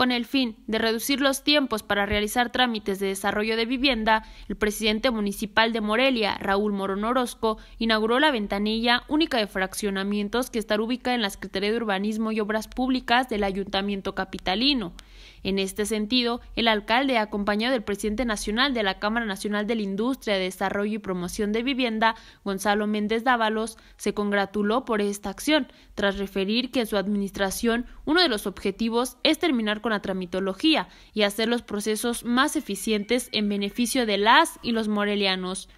Con el fin de reducir los tiempos para realizar trámites de desarrollo de vivienda, el presidente municipal de Morelia, Raúl Morón Orozco, inauguró la ventanilla única de fraccionamientos que estará ubicada en la Secretaría de Urbanismo y Obras Públicas del Ayuntamiento Capitalino. En este sentido, el alcalde, acompañado del presidente nacional de la Cámara Nacional de la Industria, de Desarrollo y Promoción de Vivienda, Gonzalo Méndez Dávalos, se congratuló por esta acción, tras referir que en su administración uno de los objetivos es terminar con la tramitología y hacer los procesos más eficientes en beneficio de las y los morelianos.